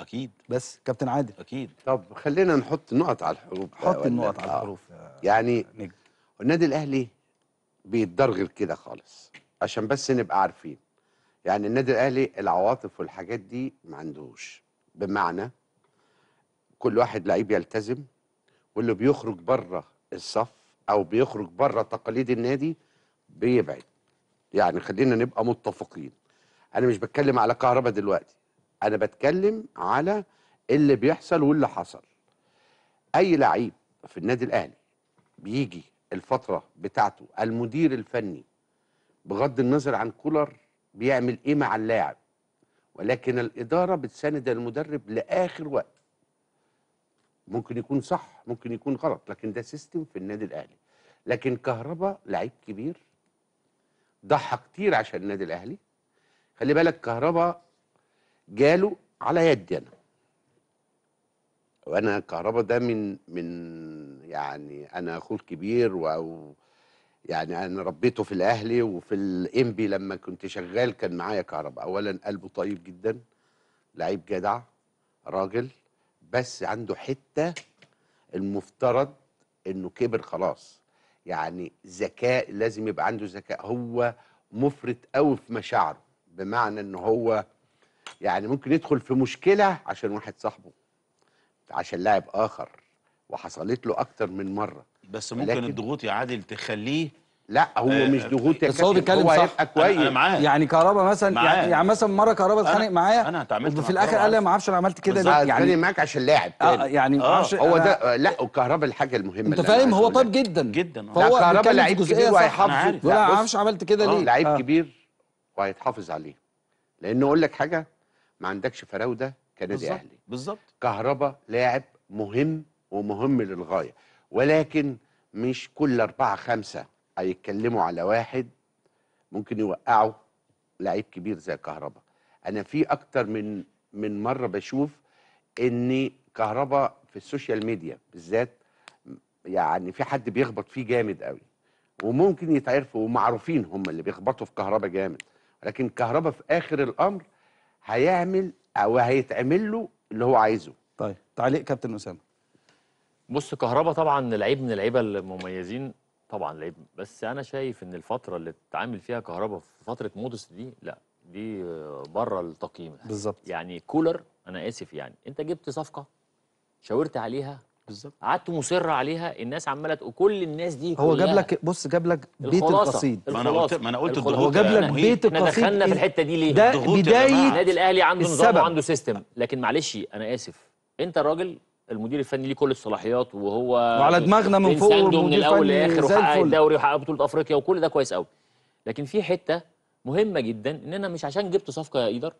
اكيد بس كابتن عادل اكيد طب خلينا نحط نقط على الحروف حط النقط على الحروف آه، يعني نجم. النادي الاهلي بيتدرغر كده خالص عشان بس نبقى عارفين يعني النادي الاهلي العواطف والحاجات دي ما عندوش بمعنى كل واحد لعيب يلتزم واللي بيخرج بره الصف او بيخرج بره تقاليد النادي بيبعد يعني خلينا نبقى متفقين انا مش بتكلم على كهربا دلوقتي انا بتكلم على اللي بيحصل واللي حصل اي لعيب في النادي الاهلي بيجي الفتره بتاعته المدير الفني بغض النظر عن كولر بيعمل ايه مع اللاعب ولكن الاداره بتساند المدرب لاخر وقت ممكن يكون صح ممكن يكون غلط لكن ده سيستم في النادي الاهلي لكن كهربا لعيب كبير ضحى كتير عشان النادي الاهلي خلي بالك كهربا جاله على يدي انا وانا كهربا ده من من يعني انا اخوه كبير و يعني انا ربيته في الاهلي وفي الانبي لما كنت شغال كان معايا كهربا اولا قلبه طيب جدا لعيب جدع راجل بس عنده حته المفترض انه كبر خلاص يعني ذكاء لازم يبقى عنده ذكاء هو مفرط قوي في مشاعره بمعنى ان هو يعني ممكن يدخل في مشكله عشان واحد صاحبه عشان لاعب اخر وحصلت له اكتر من مره بس ممكن الضغوط يا عادل تخليه لا هو آه مش ضغوط يا بس هو بيتكلم صح كويس انا معاه يعني كهربا مثلا معاه. يعني, يعني مثلا مره كهربا اتخانق معايا انا اتعاملت في الاخر قال لي ما اعرفش انا عملت كده ليه يعني اتخانق معاك عشان لاعب اه يعني آه هو ده لا وكهربا الحاجه المهمه انت فاهم هو طيب جدا جدا فهو كهربا لعيب كبير وهيحافظ لا ما اعرفش عملت كده ليه لعيب آه. كبير وهيتحافظ عليه لانه اقول لك حاجه ما عندكش فراوده كنادي اهلي بالظبط كهربا لاعب مهم ومهم للغايه ولكن مش كل أربعة خمسة هيتكلموا على واحد ممكن يوقعوا لعيب كبير زي كهربا أنا في أكتر من من مرة بشوف إن كهربا في السوشيال ميديا بالذات يعني في حد بيخبط فيه جامد قوي وممكن يتعرفوا ومعروفين هم اللي بيخبطوا في كهربا جامد لكن كهربا في آخر الأمر هيعمل او هيتعمل له اللي هو عايزه طيب تعليق كابتن اسامه بص كهربا طبعا لعيب من اللعيبه المميزين طبعا لعيب بس انا شايف ان الفتره اللي اتعامل فيها كهربا في فتره مودس دي لا دي بره التقييم بالظبط يعني كولر انا اسف يعني انت جبت صفقه شاورت عليها بالظبط قعدت مصر عليها الناس عماله تقول كل الناس دي هو جاب لك بص جاب لك بيت القصيد ما انا قلت ما انا قلت الضغوط هو جاب لك يعني بيت القصيد احنا دخلنا في الحته دي ليه؟ ده بدايه النادي الاهلي عنده نظام وعنده سيستم لكن معلش انا اسف انت الراجل المدير الفني ليه كل الصلاحيات وهو وعلى دماغنا من فوق من الاول لاخر وحقق الدوري وحقق بطوله افريقيا وكل ده كويس قوي لكن في حته مهمه جدا ان انا مش عشان جبت صفقه يا ايدر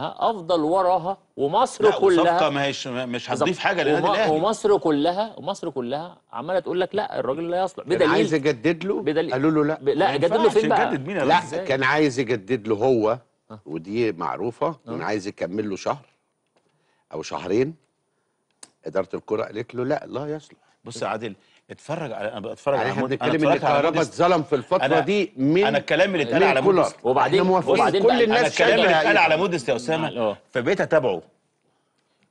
افضل وراها ومصر كلها صفقه مش مش هتضيف حاجه للنادي الاهلي ومصر كلها ومصر كلها عماله تقول لك لا الراجل لا يصلح بدليل عايز يجدد له بدليل قالوا له لا لا جدد له فين بقى مين لا زي. كان عايز يجدد له هو آه. ودي معروفه كان آه. عايز يكمل له شهر او شهرين اداره الكره قالت له لا لا يصلح بص يا عادل اتفرج على انا بتفرج على احنا بنتكلم اللي كهربا اتظلم في الفتره أنا... دي من انا الكلام اللي اتقال على مودست وبعدين وبعدين كل الناس انا الكلام اللي اتقال على مودست يا اسامه فبقيت اتابعه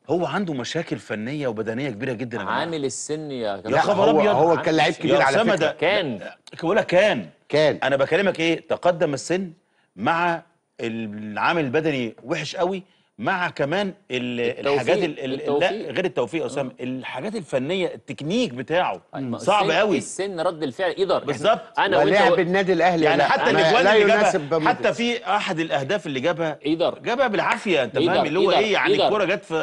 هو عنده مشاكل فنيه وبدنيه كبيره جدا عامل السن يا يا خبر ابيض هو كان لعيب كبير على فكره ده كان بقول لك كان كان انا بكلمك ايه تقدم السن مع العامل البدني وحش قوي مع كمان الحاجات التوفيق. لا غير التوفيق يا اسامه الحاجات الفنيه التكنيك بتاعه أيوة. صعب قوي السن رد الفعل يقدر بالظبط انا ولعب النادي الاهلي يعني حتى الاجوان اللي جابها حتى في احد الاهداف اللي جابها يقدر جابها بالعافيه انت فاهم اللي هو ايه يعني الكوره جت في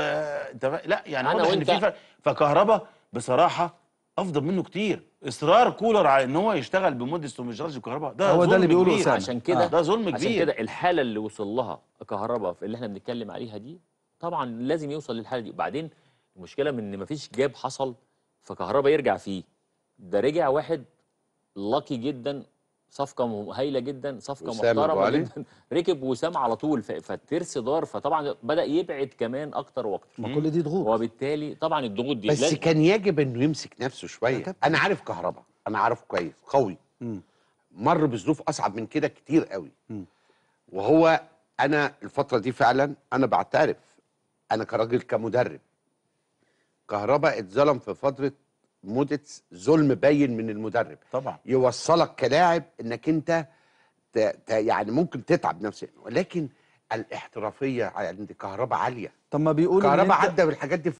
لا يعني انا ان في فرق فكهربا بصراحه افضل منه كتير اصرار كولر على ان هو يشتغل بمودست ومش يشتغلش بكهرباء ده هو ده اللي بيقوله كبير. عشان كده آه. ده ظلم كبير عشان كده الحاله اللي وصل لها كهرباء في اللي احنا بنتكلم عليها دي طبعا لازم يوصل للحاله دي وبعدين المشكله من ان مفيش جاب حصل فكهرباء يرجع فيه ده رجع واحد لاكي جدا صفقه هايله جدا صفقه محترمه جدا ركب وسام على طول فالترس دار فطبعا بدا يبعد كمان اكتر واكتر ما كل دي ضغوط وبالتالي طبعا الضغوط دي بس كان يجب انه يمسك نفسه شويه انا عارف كهرباء انا عارف كويس قوي مر بظروف اصعب من كده كتير قوي م. وهو انا الفتره دي فعلا انا بعترف انا كراجل كمدرب كهرباء اتظلم في فتره مده ظلم باين من المدرب طبعا يوصلك كلاعب انك انت ت... ت... يعني ممكن تتعب نفسك ولكن الاحترافيه عند كهرباء عاليه طب ما بيقولوا كهرباء عدى بالحاجات دي